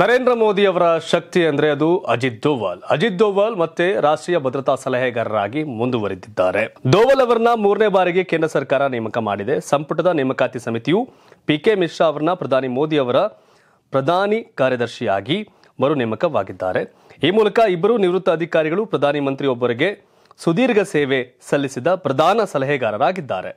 ನರೇಂದ್ರ ಮೋದಿ ಅವರ ಶಕ್ತಿ ಅಂದರೆ ಅದು ಅಜಿತ್ ದೋವಾಲ್ ಅಜಿತ್ ದೋವಾಲ್ ಮತ್ತೆ ರಾಷ್ಟ್ರೀಯ ಭದ್ರತಾ ಸಲಹೆಗಾರರಾಗಿ ಮುಂದುವರೆದಿದ್ದಾರೆ ದೋವಲ್ ಅವರನ್ನ ಮೂರನೇ ಬಾರಿಗೆ ಕೇಂದ್ರ ಸರ್ಕಾರ ನೇಮಕ ಮಾಡಿದೆ ಸಂಪುಟದ ನೇಮಕಾತಿ ಸಮಿತಿಯು ಪಿ ಕೆ ಮಿಶ್ರಾ ಅವರನ್ನ ಪ್ರಧಾನಿ ಮೋದಿ ಅವರ ಪ್ರಧಾನಿ ಕಾರ್ಯದರ್ಶಿಯಾಗಿ ಮರು ನೇಮಕವಾಗಿದ್ದಾರೆ ಈ ಮೂಲಕ ಇಬ್ಬರು ನಿವೃತ್ತ ಅಧಿಕಾರಿಗಳು ಪ್ರಧಾನಿ ಮಂತ್ರಿಯೊಬ್ಬರಿಗೆ ಸುದೀರ್ಘ ಸೇವೆ ಸಲ್ಲಿಸಿದ ಪ್ರಧಾನ ಸಲಹೆಗಾರರಾಗಿದ್ದಾರೆ